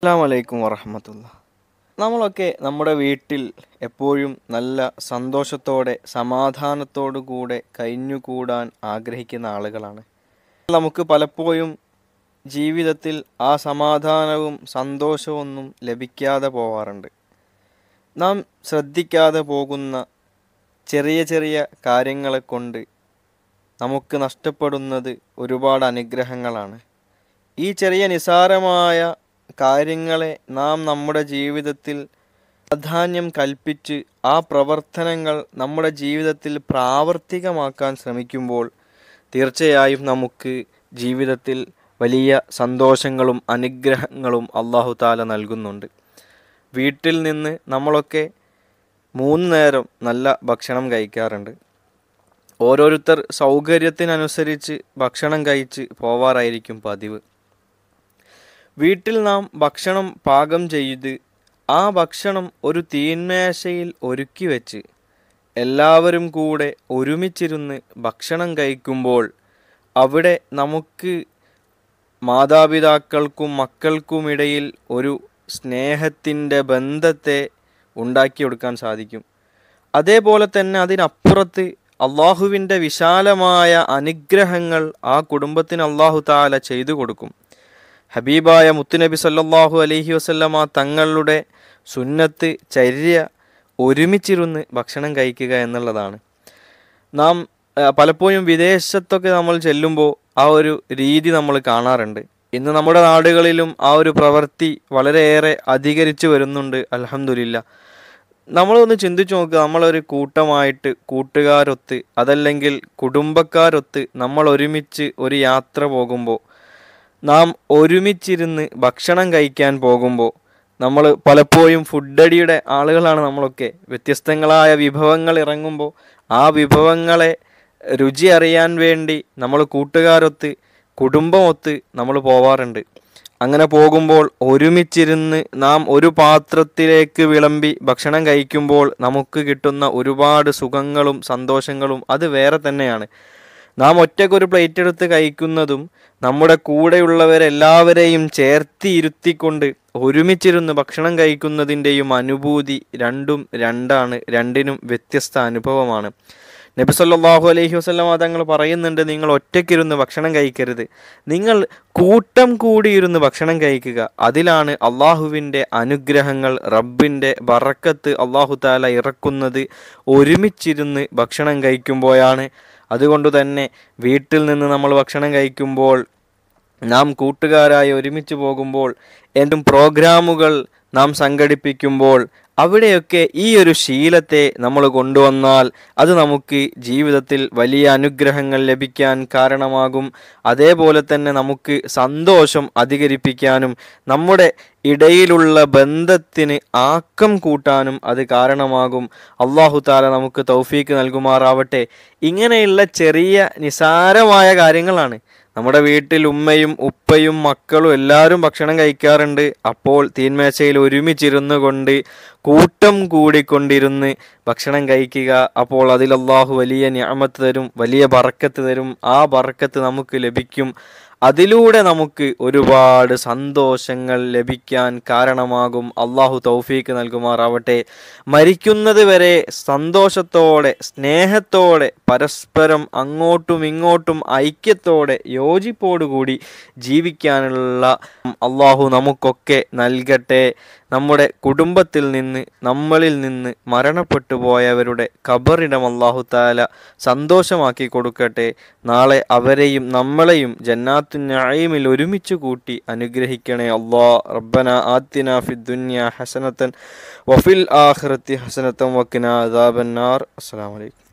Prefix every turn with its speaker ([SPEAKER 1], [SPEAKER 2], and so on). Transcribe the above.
[SPEAKER 1] അസ്സാമലൈക്കും വറഹമത്തുള്ള നമ്മളൊക്കെ നമ്മുടെ വീട്ടിൽ എപ്പോഴും നല്ല സന്തോഷത്തോടെ സമാധാനത്തോടു കൂടെ കഴിഞ്ഞുകൂടാൻ ആഗ്രഹിക്കുന്ന ആളുകളാണ് നമുക്ക് പലപ്പോഴും ജീവിതത്തിൽ ആ സമാധാനവും സന്തോഷമൊന്നും ലഭിക്കാതെ പോവാറുണ്ട് നാം ശ്രദ്ധിക്കാതെ പോകുന്ന ചെറിയ ചെറിയ കാര്യങ്ങളെ കൊണ്ട് നമുക്ക് നഷ്ടപ്പെടുന്നത് ഒരുപാട് അനുഗ്രഹങ്ങളാണ് ഈ ചെറിയ നിസാരമായ കാര്യങ്ങളെ നാം നമ്മുടെ ജീവിതത്തിൽ പ്രാധാന്യം കൽപ്പിച്ച് ആ പ്രവർത്തനങ്ങൾ നമ്മുടെ ജീവിതത്തിൽ പ്രാവർത്തികമാക്കാൻ ശ്രമിക്കുമ്പോൾ തീർച്ചയായും നമുക്ക് ജീവിതത്തിൽ വലിയ സന്തോഷങ്ങളും അനുഗ്രഹങ്ങളും അള്ളാഹു താല നൽകുന്നുണ്ട് വീട്ടിൽ നിന്ന് നമ്മളൊക്കെ മൂന്ന് നേരം നല്ല ഭക്ഷണം കഴിക്കാറുണ്ട് ഓരോരുത്തർ സൗകര്യത്തിനനുസരിച്ച് ഭക്ഷണം കഴിച്ച് പോവാറായിരിക്കും പതിവ് വീട്ടിൽ നാം ഭക്ഷണം പാകം ചെയ്ത് ആ ഭക്ഷണം ഒരു തീന്മേശയിൽ ഒരുക്കി വെച്ച് എല്ലാവരും കൂടെ ഒരുമിച്ചിരുന്ന് ഭക്ഷണം കഴിക്കുമ്പോൾ അവിടെ നമുക്ക് മാതാപിതാക്കൾക്കും മക്കൾക്കുമിടയിൽ ഒരു സ്നേഹത്തിൻ്റെ ബന്ധത്തെ ഉണ്ടാക്കിയെടുക്കാൻ സാധിക്കും അതേപോലെ തന്നെ അതിനപ്പുറത്ത് അള്ളാഹുവിൻ്റെ വിശാലമായ അനുഗ്രഹങ്ങൾ ആ കുടുംബത്തിന് അള്ളാഹു താല ചെയ്തു കൊടുക്കും ഹബീബായ മുത്തുനബി സല്ലാഹു അലഹി വസ്ല്ലമ തങ്ങളുടെ സുന്നത്ത് ചര്യ ഒരുമിച്ചിരുന്ന് ഭക്ഷണം കഴിക്കുക എന്നുള്ളതാണ് നാം പലപ്പോഴും വിദേശത്തൊക്കെ നമ്മൾ ചെല്ലുമ്പോൾ ആ ഒരു രീതി നമ്മൾ കാണാറുണ്ട് ഇന്ന് നമ്മുടെ നാടുകളിലും ആ ഒരു പ്രവൃത്തി വളരെയേറെ അധികരിച്ചു വരുന്നുണ്ട് അലഹമില്ല നമ്മളൊന്ന് ചിന്തിച്ചു നോക്കുക നമ്മളൊരു കൂട്ടമായിട്ട് കൂട്ടുകാരൊത്ത് അതല്ലെങ്കിൽ കുടുംബക്കാരൊത്ത് നമ്മൾ ഒരുമിച്ച് ഒരു യാത്ര പോകുമ്പോൾ നാം ഒരുമിച്ചിരുന്ന് ഭക്ഷണം കഴിക്കാൻ പോകുമ്പോൾ നമ്മൾ പലപ്പോഴും ഫുഡടിയുടെ ആളുകളാണ് നമ്മളൊക്കെ വ്യത്യസ്തങ്ങളായ വിഭവങ്ങൾ ഇറങ്ങുമ്പോൾ ആ വിഭവങ്ങളെ രുചി അറിയാൻ വേണ്ടി നമ്മൾ കൂട്ടുകാരൊത്ത് കുടുംബമൊത്ത് നമ്മൾ പോവാറുണ്ട് അങ്ങനെ പോകുമ്പോൾ ഒരുമിച്ചിരുന്ന് നാം ഒരു പാത്രത്തിലേക്ക് വിളമ്പി ഭക്ഷണം കഴിക്കുമ്പോൾ നമുക്ക് കിട്ടുന്ന ഒരുപാട് സുഖങ്ങളും സന്തോഷങ്ങളും അത് വേറെ തന്നെയാണ് നാം ഒറ്റയ്ക്ക് ഒരു പ്ലേറ്റ് എടുത്ത് കഴിക്കുന്നതും നമ്മുടെ കൂടെയുള്ളവരെല്ലാവരെയും ഇരുത്തിക്കൊണ്ട് ഒരുമിച്ചിരുന്ന് ഭക്ഷണം കഴിക്കുന്നതിൻ്റെയും അനുഭൂതി രണ്ടും രണ്ടാണ് രണ്ടിനും വ്യത്യസ്ത അനുഭവമാണ് നബിസല്ലാഹു അലൈഹി വസ്ലമ തങ്ങൾ പറയുന്നുണ്ട് നിങ്ങൾ ഒറ്റയ്ക്കിരുന്ന് ഭക്ഷണം കഴിക്കരുത് നിങ്ങൾ കൂട്ടം കൂടിയിരുന്ന് ഭക്ഷണം കഴിക്കുക അതിലാണ് അള്ളാഹുവിൻ്റെ അനുഗ്രഹങ്ങൾ റബ്ബിൻ്റെ ബറക്കത്ത് അള്ളാഹു താല ഇറക്കുന്നത് ഒരുമിച്ചിരുന്ന് ഭക്ഷണം കഴിക്കുമ്പോഴാണ് അതുകൊണ്ട് തന്നെ വീട്ടിൽ നിന്ന് നമ്മൾ ഭക്ഷണം കഴിക്കുമ്പോൾ നാം കൂട്ടുകാരായി ഒരുമിച്ച് പോകുമ്പോൾ എന്തും പ്രോഗ്രാമുകൾ നാം സംഘടിപ്പിക്കുമ്പോൾ അവിടെയൊക്കെ ഈ ഒരു ശീലത്തെ നമ്മൾ കൊണ്ടുവന്നാൽ അത് നമുക്ക് ജീവിതത്തിൽ വലിയ അനുഗ്രഹങ്ങൾ ലഭിക്കാൻ കാരണമാകും അതേപോലെ തന്നെ നമുക്ക് സന്തോഷം അധികരിപ്പിക്കാനും നമ്മുടെ ഇടയിലുള്ള ബന്ധത്തിന് ആക്കം കൂട്ടാനും അത് കാരണമാകും അള്ളാഹു താല നമുക്ക് തൗഫീക്ക് നൽകുമാറാവട്ടെ ഇങ്ങനെയുള്ള ചെറിയ നിസാരമായ കാര്യങ്ങളാണ് നമ്മുടെ വീട്ടിൽ ഉമ്മയും ഉപ്പയും മക്കളും എല്ലാവരും ഭക്ഷണം കഴിക്കാറുണ്ട് അപ്പോൾ തീന്മേശയിൽ ഒരുമിച്ചിരുന്നു കൊണ്ട് കൂട്ടം കൂടിക്കൊണ്ടിരുന്ന് ഭക്ഷണം കഴിക്കുക അപ്പോൾ അതിൽ വലിയ ഞാമത്ത് തരും വലിയ ബറക്കത്ത് തരും ആ ബറക്കത്ത് നമുക്ക് ലഭിക്കും അതിലൂടെ നമുക്ക് ഒരുപാട് സന്തോഷങ്ങൾ ലഭിക്കാൻ കാരണമാകും അള്ളാഹു തൗഫീക്ക് നൽകുമാറാവട്ടെ മരിക്കുന്നത് വരെ സന്തോഷത്തോടെ സ്നേഹത്തോടെ പരസ്പരം അങ്ങോട്ടും ഇങ്ങോട്ടും ഐക്യത്തോടെ യോജിപ്പോടുകൂടി ജീവിക്കാനുള്ള അള്ളാഹു നമുക്കൊക്കെ നൽകട്ടെ നമ്മുടെ കുടുംബത്തിൽ നിന്ന് നമ്മളിൽ നിന്ന് മരണപ്പെട്ടു പോയവരുടെ ഖബറിടം അള്ളാഹു താല സന്തോഷമാക്കി കൊടുക്കട്ടെ നാളെ അവരെയും നമ്മളെയും ജന്നാ ജമാഅത്ത് ഒരുമിച്ച് കൂട്ടി അനുഗ്രഹിക്കണേ അള്ളാ റബ്ബന ആത്തിന ഫി ദുന്യ ഹസനത്തൻ വഫിൽ ആഹ്റത്തി ഹസനത്തൻ വക്കിന അദാബന്നാർ അസ്സലാമു അലൈക്കും